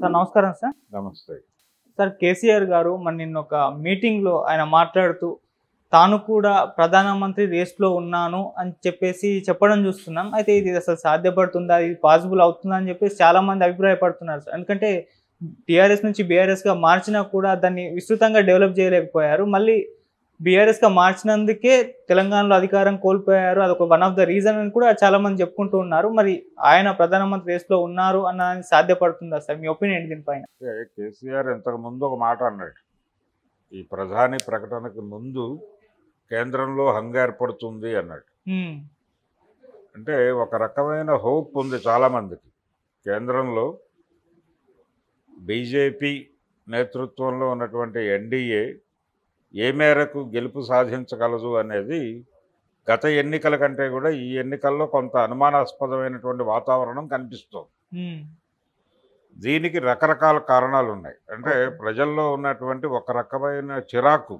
sir నమస్కారం sir నమస్తే sir KCR గారు మన నిన్న ఒక మీటింగ్లో ఆయన మాట్లాడుతూ తాను కూడా ప్రధానమంత్రి రేస్లో ఉన్నాను అని చెప్పేసి చెప్పడం చూస్తున్నాం అయితే ఇది అసలు సాధ్యపడుతుందా ఇది పాసిబుల్ అవుతుందా అని చెప్పేసి చాలామంది అభిప్రాయపడుతున్నారు సార్ ఎందుకంటే టీఆర్ఎస్ నుంచి బీఆర్ఎస్గా మార్చినా కూడా దాన్ని విస్తృతంగా డెవలప్ చేయలేకపోయారు మళ్ళీ బీఆర్ఎస్గా మార్చినందుకే తెలంగాణలో అధికారం కోల్పోయారు అదొక వన్ ఆఫ్ ద రీజన్ అని కూడా చాలామంది చెప్పుకుంటూ ఉన్నారు మరి ఆయన ప్రధానమంత్రి రేస్లో ఉన్నారు అన్న సాధ్యపడుతుందా సార్ మీ ఒపీనియన్ దీనిపైన కేసీఆర్ ఇంతకు ముందు ఒక మాట అన్నాడు ఈ ప్రధాని ప్రకటనకు ముందు కేంద్రంలో హంగారు పడుతుంది అన్నాడు అంటే ఒక రకమైన హోప్ ఉంది చాలామందికి కేంద్రంలో బీజేపీ నేతృత్వంలో ఉన్నటువంటి ఎన్డీఏ ఏ మేరకు గెలుపు సాధించగలదు అనేది గత ఎన్నికల కంటే కూడా ఈ ఎన్నికల్లో కొంత అనుమానాస్పదమైనటువంటి వాతావరణం కనిపిస్తుంది దీనికి రకరకాల కారణాలు ఉన్నాయి అంటే ప్రజల్లో ఉన్నటువంటి ఒక రకమైన చిరాకు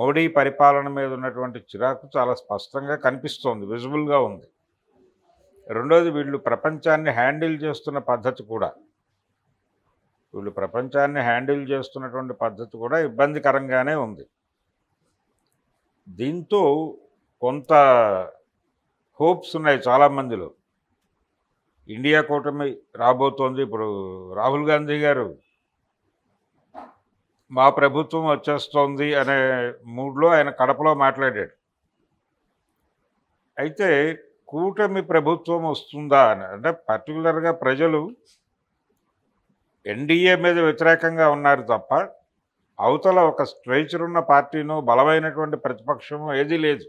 మోడీ పరిపాలన మీద ఉన్నటువంటి చిరాకు చాలా స్పష్టంగా కనిపిస్తోంది విజిబుల్గా ఉంది రెండోది వీళ్ళు ప్రపంచాన్ని హ్యాండిల్ చేస్తున్న పద్ధతి కూడా వీళ్ళు ప్రపంచాన్ని హ్యాండిల్ చేస్తున్నటువంటి పద్ధతి కూడా ఇబ్బందికరంగానే ఉంది దీంతో కొంత హోప్స్ ఉన్నాయి చాలామందిలో ఇండియా కూటమి రాబోతోంది ఇప్పుడు రాహుల్ గాంధీ గారు మా ప్రభుత్వం వచ్చేస్తోంది అనే మూడ్లో ఆయన కడపలో మాట్లాడాడు అయితే కూటమి ప్రభుత్వం వస్తుందా అని అంటే పర్టికులర్గా ప్రజలు ఎన్డీఏ మీద వ్యతిరేకంగా ఉన్నారు తప్ప అవతల ఒక స్ట్రైచర్ ఉన్న పార్టీను బలమైనటువంటి ప్రతిపక్షము ఏదీ లేదు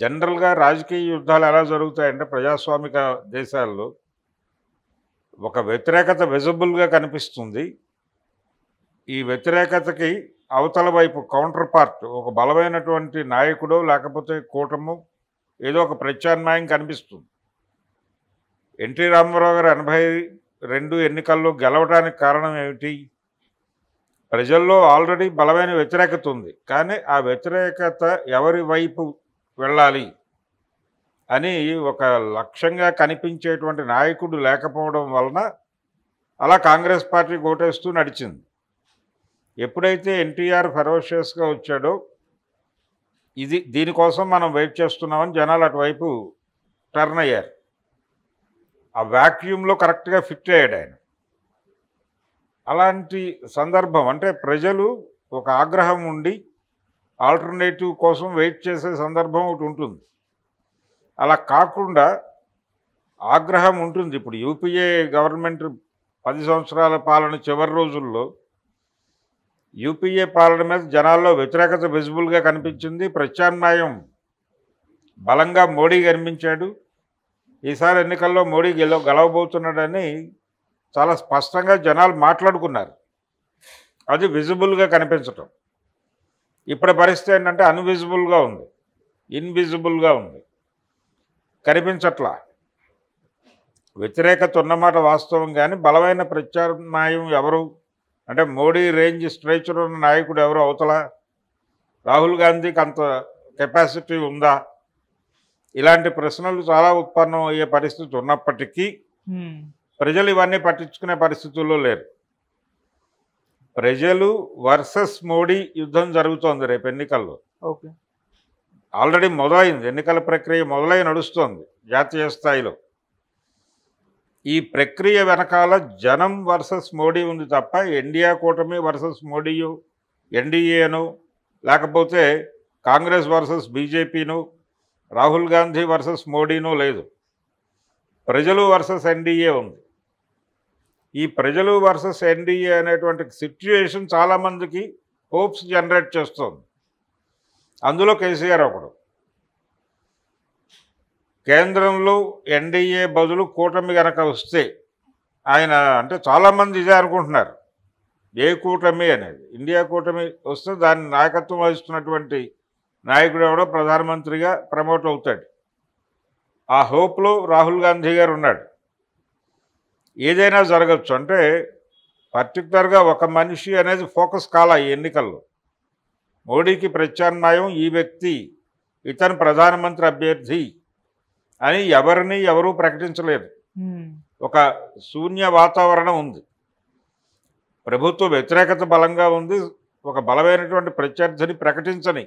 జనరల్గా రాజకీయ యుద్ధాలు ఎలా జరుగుతాయంటే ప్రజాస్వామిక దేశాల్లో ఒక వ్యతిరేకత విజిబుల్గా కనిపిస్తుంది ఈ వ్యతిరేకతకి అవతల వైపు కౌంటర్ పార్ట్ ఒక బలమైనటువంటి నాయకుడు లేకపోతే కూటము ఏదో ఒక ప్రత్యామ్నాయం కనిపిస్తుంది ఎన్టీ రామారావు గారు ఎనభై రెండు ఎన్నికల్లో గెలవడానికి కారణం ఏమిటి ప్రజల్లో ఆల్రెడీ బలమైన వ్యతిరేకత ఉంది కానీ ఆ వ్యతిరేకత ఎవరి వైపు వెళ్ళాలి అని ఒక లక్ష్యంగా కనిపించేటువంటి నాయకుడు లేకపోవడం వలన అలా కాంగ్రెస్ పార్టీ ఓటేస్తూ నడిచింది ఎప్పుడైతే ఎన్టీఆర్ ఫెరోషియస్గా వచ్చాడో ఇది దీనికోసం మనం వెయిట్ చేస్తున్నామని జనాలు అటువైపు టర్న్ అయ్యారు ఆ వ్యాక్యూమ్లో కరెక్ట్గా ఫిట్ అయ్యాడు ఆయన అలాంటి సందర్భం అంటే ప్రజలు ఒక ఆగ్రహం ఉండి ఆల్టర్నేటివ్ కోసం వెయిట్ చేసే సందర్భం ఒకటి ఉంటుంది అలా కాకుండా ఆగ్రహం ఉంటుంది ఇప్పుడు యూపీఏ గవర్నమెంట్ పది సంవత్సరాల పాలన చివరి రోజుల్లో యూపీఏ పాలన మీద జనాల్లో వ్యతిరేకత విజిబుల్గా కనిపించింది ప్రత్యామ్నాయం బలంగా మోడీ కనిపించాడు ఈసారి ఎన్నికల్లో మోడీ గెలవ గెలవబోతున్నాడని చాలా స్పష్టంగా జనాలు మాట్లాడుకున్నారు అది విజిబుల్గా కనిపించటం ఇప్పటి పరిస్థితి ఏంటంటే అన్విజిబుల్గా ఉంది ఇన్విజిబుల్గా ఉంది కనిపించట్లా వ్యతిరేకత ఉన్నమాట వాస్తవం కానీ బలమైన ప్రత్యామ్నాయం ఎవరు అంటే మోడీ రేంజ్ స్ట్రైచర్ ఉన్న నాయకుడు ఎవరు అవతల రాహుల్ గాంధీకి అంత కెపాసిటీ ఉందా ఇలాంటి ప్రశ్నలు చాలా ఉత్పన్నం అయ్యే పరిస్థితి ఉన్నప్పటికీ ప్రజలు ఇవన్నీ పట్టించుకునే పరిస్థితుల్లో లేరు ప్రజలు వర్సెస్ మోడీ యుద్ధం జరుగుతోంది రేపు ఎన్నికల్లో ఓకే ఆల్రెడీ మొదలైంది ఎన్నికల ప్రక్రియ మొదలై నడుస్తోంది జాతీయ స్థాయిలో ఈ ప్రక్రియ వెనకాల జనం వర్సెస్ మోడీ ఉంది తప్ప ఎన్డీఏ కూటమి వర్సెస్ మోడీయు ఎన్డీఏను లేకపోతే కాంగ్రెస్ వర్సెస్ బీజేపీను రాహుల్ గాంధీ వర్సెస్ మోడీనూ లేదు ప్రజలు వర్సెస్ ఎన్డీఏ ఉంది ఈ ప్రజలు వర్సెస్ ఎన్డీఏ అనేటువంటి సిచ్యుయేషన్ చాలామందికి హోప్స్ జనరేట్ చేస్తుంది అందులో కేసీఆర్ ఒకడు కేంద్రంలో ఎన్డీఏ బదులు కూటమి కనుక వస్తే ఆయన అంటే చాలామంది ఇదే అనుకుంటున్నారు ఏ కూటమి అనేది ఇండియా కూటమి వస్తే దాని నాయకత్వం వహిస్తున్నటువంటి నాయకుడు ఎవడో ప్రధానమంత్రిగా ప్రమోట్ అవుతాడు ఆ హోప్లో రాహుల్ గాంధీ గారు ఉన్నాడు ఏదైనా జరగచ్చు అంటే పర్టికులర్గా ఒక మనిషి అనేది ఫోకస్ కాల ఈ ఎన్నికల్లో మోడీకి ప్రత్యామ్నాయం ఈ వ్యక్తి ఇతను ప్రధానమంత్రి అభ్యర్థి అని ఎవరిని ఎవరూ ప్రకటించలేదు ఒక శూన్య వాతావరణం ఉంది ప్రభుత్వ వ్యతిరేకత బలంగా ఉంది ఒక బలమైనటువంటి ప్రత్యర్థిని ప్రకటించని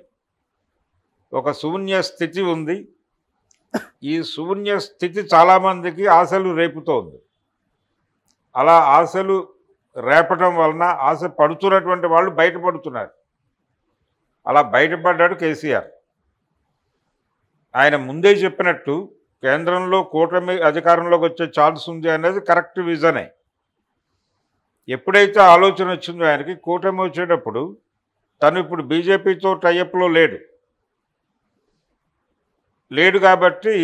ఒక శూన్య స్థితి ఉంది ఈ శూన్య స్థితి చాలామందికి ఆశలు రేపుతోంది అలా ఆశలు రేపటం వలన ఆశ పడుతున్నటువంటి వాళ్ళు బయటపడుతున్నారు అలా బయటపడ్డాడు కేసీఆర్ ఆయన ముందే చెప్పినట్టు కేంద్రంలో కూటమి అధికారంలోకి వచ్చే ఛాన్స్ ఉంది అనేది కరెక్ట్ విజనే ఎప్పుడైతే ఆలోచన వచ్చిందో ఆయనకి కూటమి వచ్చేటప్పుడు తను ఇప్పుడు బీజేపీతో టైఅప్లో లేడు లేడు కాబట్టి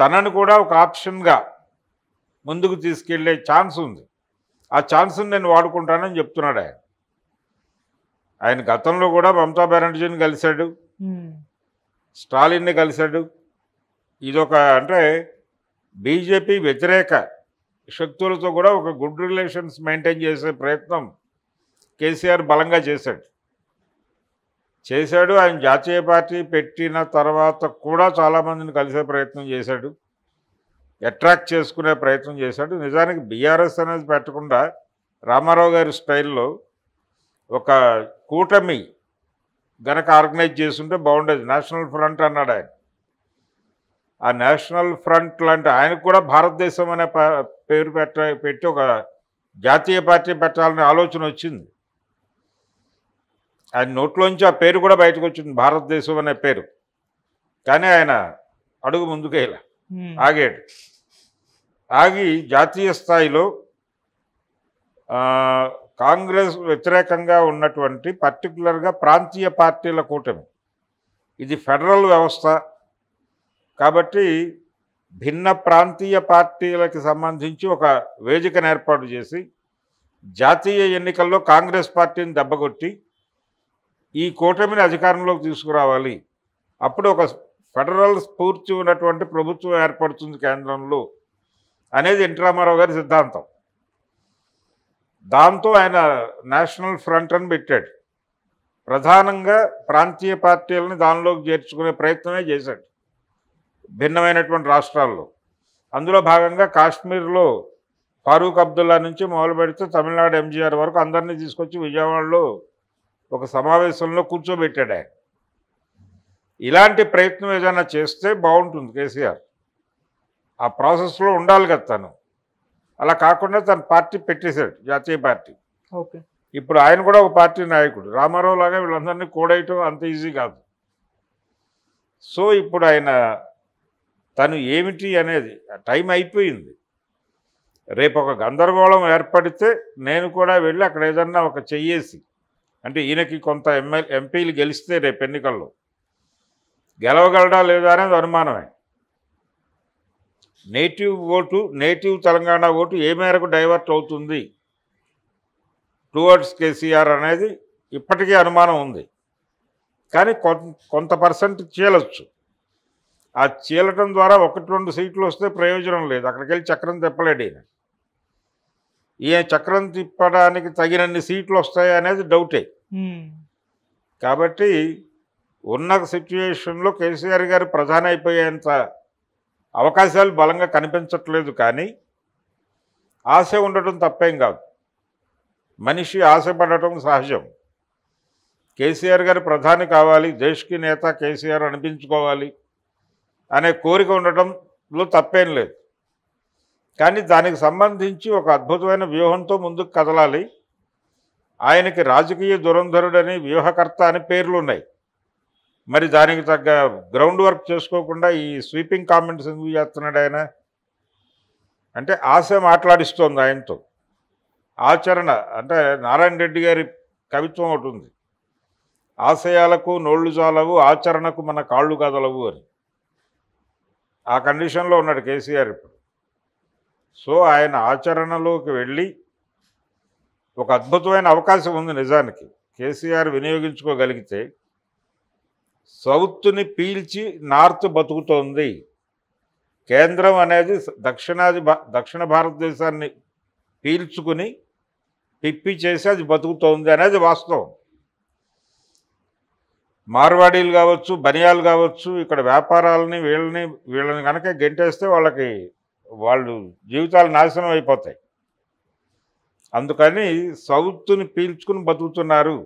తనను కూడా ఒక ఆప్షన్గా ముందుకు తీసుకెళ్లే ఛాన్స్ ఉంది ఆ ఛాన్స్ని నేను వాడుకుంటానని చెప్తున్నాడు ఆయన ఆయన గతంలో కూడా మమతా బెనర్జీని కలిశాడు స్టాలిన్ని కలిశాడు ఇదొక అంటే బీజేపీ వ్యతిరేక శక్తులతో కూడా ఒక గుడ్ రిలేషన్స్ మెయింటైన్ చేసే ప్రయత్నం కేసీఆర్ బలంగా చేశాడు చేశాడు ఆయన జాతీయ పార్టీ పెట్టిన తర్వాత కూడా చాలామందిని కలిసే ప్రయత్నం చేశాడు అట్రాక్ట్ చేసుకునే ప్రయత్నం చేశాడు నిజానికి బీఆర్ఎస్ అనేది పెట్టకుండా రామారావు గారి స్టైల్లో ఒక కూటమి గనక ఆర్గనైజ్ చేసుంటే బాగుండేది నేషనల్ ఫ్రంట్ అన్నాడు ఆయన ఆ నేషనల్ ఫ్రంట్ లాంటి ఆయనకు కూడా భారతదేశం అనే పేరు పెట్ట పెట్టి ఒక జాతీయ పార్టీ పెట్టాలనే ఆలోచన వచ్చింది ఆయన నోట్లోంచి ఆ పేరు కూడా బయటకు వచ్చింది భారతదేశం అనే పేరు కానీ ఆయన అడుగు ముందుకేలా ఆగాడు ఆగి జాతీయ స్థాయిలో కాంగ్రెస్ వ్యతిరేకంగా ఉన్నటువంటి పర్టికులర్గా ప్రాంతీయ పార్టీల కూటమి ఇది ఫెడరల్ వ్యవస్థ కాబట్టి భిన్న ప్రాంతీయ పార్టీలకు సంబంధించి ఒక వేదికను ఏర్పాటు చేసి జాతీయ ఎన్నికల్లో కాంగ్రెస్ పార్టీని దెబ్బకొట్టి ఈ కూటమిని అధికారంలోకి తీసుకురావాలి అప్పుడు ఒక ఫెడరల్ స్ఫూర్తి ఉన్నటువంటి ప్రభుత్వం ఏర్పడుతుంది కేంద్రంలో అనేది ఎన్టీ రామారావు గారి సిద్ధాంతం దాంతో ఆయన నేషనల్ ఫ్రంట్ అని పెట్టాడు ప్రధానంగా ప్రాంతీయ పార్టీలని దానిలోకి చేర్చుకునే ప్రయత్నమే చేశాడు భిన్నమైనటువంటి రాష్ట్రాల్లో అందులో భాగంగా కాశ్మీర్లో ఫారూక్ అబ్దుల్లా నుంచి మొదలు పెడితే తమిళనాడు ఎంజీఆర్ వరకు అందరినీ తీసుకొచ్చి విజయవాడలో ఒక సమావేశంలో కూర్చోబెట్టాడు ఆయన ఇలాంటి ప్రయత్నం ఏదైనా చేస్తే బాగుంటుంది కేసీఆర్ ఆ ప్రాసెస్లో ఉండాలి కదా తను అలా కాకుండా తన పార్టీ పెట్టేశాడు జాతీయ పార్టీ ఓకే ఇప్పుడు ఆయన కూడా ఒక పార్టీ నాయకుడు రామారావు లాగా వీళ్ళందరినీ కూడేయటం అంత ఈజీ కాదు సో ఇప్పుడు ఆయన తను ఏమిటి అనేది టైం అయిపోయింది రేపు ఒక గందరగోళం ఏర్పడితే నేను కూడా వెళ్ళి అక్కడ ఏదన్నా ఒక చెయ్యేసి అంటే ఈయనకి కొంత ఎంఎల్ ఎంపీలు గెలిస్తే రేపు ఎన్నికల్లో గెలవగలడా లేదా అనేది అనుమానమే నేటివ్ ఓటు నేటివ్ తెలంగాణ ఓటు ఏ మేరకు డైవర్ట్ అవుతుంది టువర్డ్స్ కేసీఆర్ అనేది ఇప్పటికీ అనుమానం ఉంది కానీ కొంత పర్సెంట్ చీలొచ్చు ఆ చీలటం ద్వారా ఒకటి రెండు సీట్లు వస్తే ప్రయోజనం లేదు అక్కడికి వెళ్ళి చక్రం తిప్పలేడు ఈయన ఈయన చక్రం తిప్పడానికి తగినన్ని సీట్లు వస్తాయి అనేది డౌటే కాబట్టి ఉన్న సిచ్యువేషన్లో కేసీఆర్ గారు ప్రధాని అయిపోయేంత అవకాశాలు బలంగా కనిపించట్లేదు కానీ ఆశ ఉండటం తప్పేం కాదు మనిషి ఆశపడటం సహజం కేసీఆర్ గారు ప్రధాని కావాలి దేశ్కి నేత కేసీఆర్ అనిపించుకోవాలి అనే కోరిక ఉండటంలో తప్పేం లేదు కానీ దానికి సంబంధించి ఒక అద్భుతమైన వ్యూహంతో ముందుకు కదలాలి ఆయనకి రాజకీయ దురంధరుడని వ్యూహకర్త అని పేర్లు ఉన్నాయి మరి దానికి తగ్గ గ్రౌండ్ వర్క్ చేసుకోకుండా ఈ స్వీపింగ్ కామెంట్స్ ఎందుకు చేస్తున్నాడు ఆయన అంటే ఆశ మాట్లాడిస్తోంది ఆయనతో ఆచరణ అంటే నారాయణ రెడ్డి గారి కవిత్వం ఒకటి ఉంది ఆశయాలకు నోళ్లు చాలవు ఆచరణకు మన కాళ్ళు కదలవు అని ఆ కండిషన్లో ఉన్నాడు కేసీఆర్ ఇప్పుడు సో ఆయన ఆచరణలోకి వెళ్ళి ఒక అద్భుతమైన అవకాశం ఉంది నిజానికి కేసీఆర్ వినియోగించుకోగలిగితే సౌత్ని పీల్చి నార్త్ బతుకుతోంది కేంద్రం అనేది దక్షిణాది దక్షిణ భారతదేశాన్ని పీల్చుకుని పిప్పి చేసి అది బతుకుతోంది అనేది వాస్తవం మార్వాడీలు కావచ్చు బనియాలు కావచ్చు ఇక్కడ వ్యాపారాలని వీళ్ళని వీళ్ళని కనుక గెంటేస్తే వాళ్ళకి వాళ్ళు జీవితాలు నాశనం అయిపోతాయి అందుకని సౌత్ని పీల్చుకుని బతుకుతున్నారు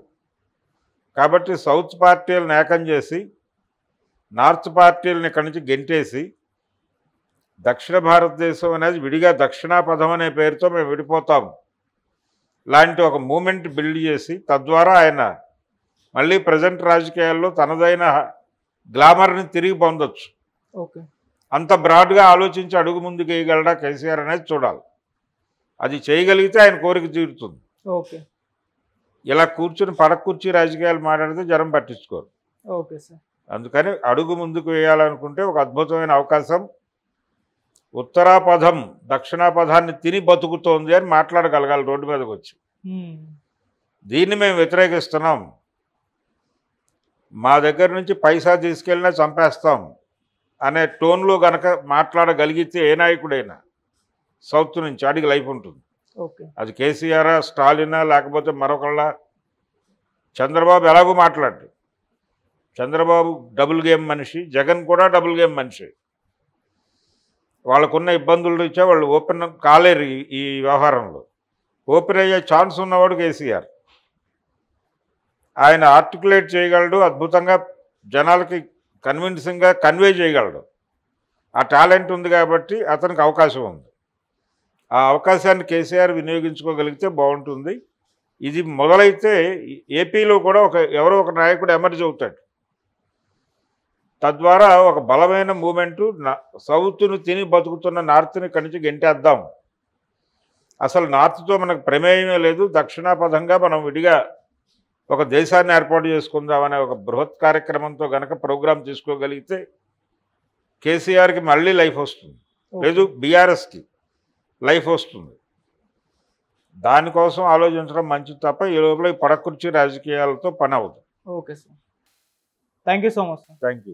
కాబట్టి సౌత్ పార్టీలను ఏకం చేసి నార్త్ పార్టీలను ఇక్కడి నుంచి గెంటేసి దక్షిణ భారతదేశం అనేది విడిగా దక్షిణాపథం అనే పేరుతో మేము విడిపోతాం లాంటి ఒక మూమెంట్ బిల్డ్ చేసి తద్వారా ఆయన మళ్ళీ ప్రజెంట్ రాజకీయాల్లో తనదైన గ్లామర్ని తిరిగి పొందొచ్చు ఓకే అంత బ్రాడ్గా ఆలోచించి అడుగు ముందుకు వేయగలడా కేసీఆర్ అనేది చూడాలి అది చేయగలిగితే ఆయన కోరిక తీరుతుంది ఓకే ఇలా కూర్చుని పడ కూర్చి రాజకీయాలు మాట్లాడితే జ్వరం పట్టించుకోరు ఓకే సార్ అందుకని అడుగు ముందుకు వేయాలనుకుంటే ఒక అద్భుతమైన అవకాశం ఉత్తరాపథం దక్షిణాపథాన్ని తిని బతుకుతోంది అని మాట్లాడగలగాలి రోడ్డు మీదకి వచ్చి దీన్ని మేము వ్యతిరేకిస్తున్నాం మా దగ్గర నుంచి పైసా తీసుకెళ్ళినా చంపేస్తాం అనే టోన్లో గనక మాట్లాడగలిగితే ఏ నాయకుడైనా సౌత్ నుంచి ఆడికి లైఫ్ ఉంటుంది అది కేసీఆర్ స్టాలినా లేకపోతే మరొకళ్ళ చంద్రబాబు ఎలాగో మాట్లాడు చంద్రబాబు డబుల్ గేమ్ మనిషి జగన్ కూడా డబుల్ గేమ్ మనిషి వాళ్ళకున్న ఇబ్బందులు ఇచ్చే వాళ్ళు ఓపెన్ కాలేరు ఈ వ్యవహారంలో ఓపెన్ అయ్యే ఛాన్స్ ఉన్నవాడు కేసీఆర్ ఆయన ఆర్టికులేట్ చేయగలడు అద్భుతంగా జనాలకి కన్విన్సింగ్గా కన్వే చేయగలడు ఆ టాలెంట్ ఉంది కాబట్టి అతనికి అవకాశం ఉంది ఆ అవకాశాన్ని కేసీఆర్ వినియోగించుకోగలిగితే బాగుంటుంది ఇది మొదలైతే ఏపీలో కూడా ఒక ఎవరో ఒక నాయకుడు ఎమర్జ్ అవుతాడు తద్వారా ఒక బలమైన మూమెంటు సౌత్ను తిని బతుకుతున్న నార్త్ని కణించి గెంటేద్దాం అసలు నార్త్తో మనకు ప్రమేయమే లేదు దక్షిణాపథంగా మనం విడిగా ఒక దేశాన్ని ఏర్పాటు చేసుకుందామనే ఒక బృహత్ కార్యక్రమంతో గనక ప్రోగ్రాం తీసుకోగలిగితే కేసీఆర్కి మళ్ళీ లైఫ్ వస్తుంది లేదు బీఆర్ఎస్కి లైఫ్ వస్తుంది దానికోసం ఆలోచించడం మంచిది తప్ప ఈ లోపల పడకుర్చి రాజకీయాలతో పని అవుతుంది okay sir thank so much thank